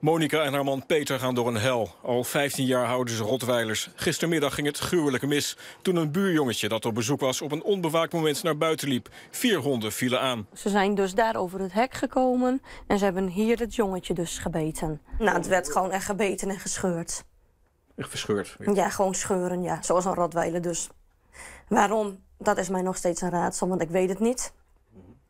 Monika en haar man Peter gaan door een hel. Al 15 jaar houden ze rotweilers. Gistermiddag ging het gruwelijke mis toen een buurjongetje dat op bezoek was op een onbewaakt moment naar buiten liep. Vier honden vielen aan. Ze zijn dus daar over het hek gekomen en ze hebben hier het jongetje dus gebeten. Nou, het werd gewoon echt gebeten en gescheurd. Echt verscheurd? Ja, gewoon scheuren, ja. Zoals een rotweiler dus. Waarom? Dat is mij nog steeds een raadsel, want ik weet het niet.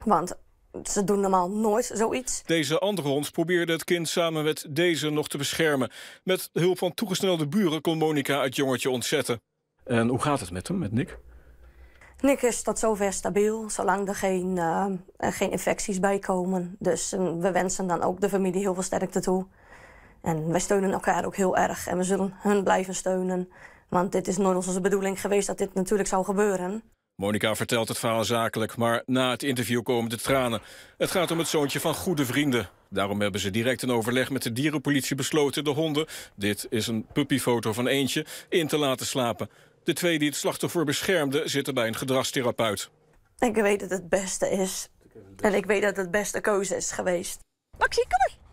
Want ze doen normaal nooit zoiets. Deze andere hond probeerde het kind samen met deze nog te beschermen. Met hulp van toegesnelde buren kon Monica het jongetje ontzetten. En hoe gaat het met hem, met Nick? Nick is tot zover stabiel, zolang er geen, eh, geen infecties bij komen. Dus eh, we wensen dan ook de familie heel veel sterkte toe. En wij steunen elkaar ook heel erg en we zullen hun blijven steunen. Want dit is nooit onze bedoeling geweest dat dit natuurlijk zou gebeuren. Monica vertelt het verhaal zakelijk, maar na het interview komen de tranen. Het gaat om het zoontje van goede vrienden. Daarom hebben ze direct een overleg met de dierenpolitie besloten de honden... dit is een puppyfoto van eentje, in te laten slapen. De twee die het slachtoffer beschermden zitten bij een gedragstherapeut. Ik weet dat het beste is. En ik weet dat het beste keuze is geweest. Maxi, kom maar!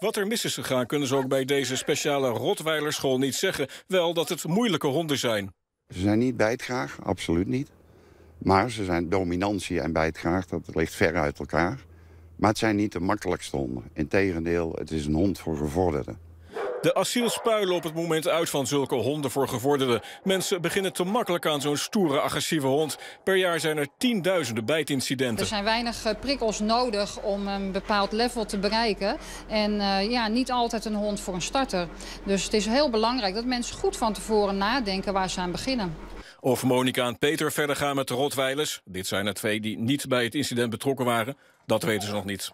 Wat er mis is gegaan kunnen ze ook bij deze speciale school niet zeggen. Wel dat het moeilijke honden zijn. Ze zijn niet bijtgraag, absoluut niet. Maar ze zijn dominantie en bijtgraag, dat ligt ver uit elkaar. Maar het zijn niet de makkelijkste honden. Integendeel, het is een hond voor gevorderden. De asielspuilen op het moment uit van zulke honden voor gevorderden. Mensen beginnen te makkelijk aan zo'n stoere, agressieve hond. Per jaar zijn er tienduizenden bijtincidenten. Er zijn weinig eh, prikkels nodig om een bepaald level te bereiken. En eh, ja, niet altijd een hond voor een starter. Dus het is heel belangrijk dat mensen goed van tevoren nadenken waar ze aan beginnen. Of Monika en Peter verder gaan met de Rotweilers, dit zijn er twee die niet bij het incident betrokken waren, dat weten ze nog niet.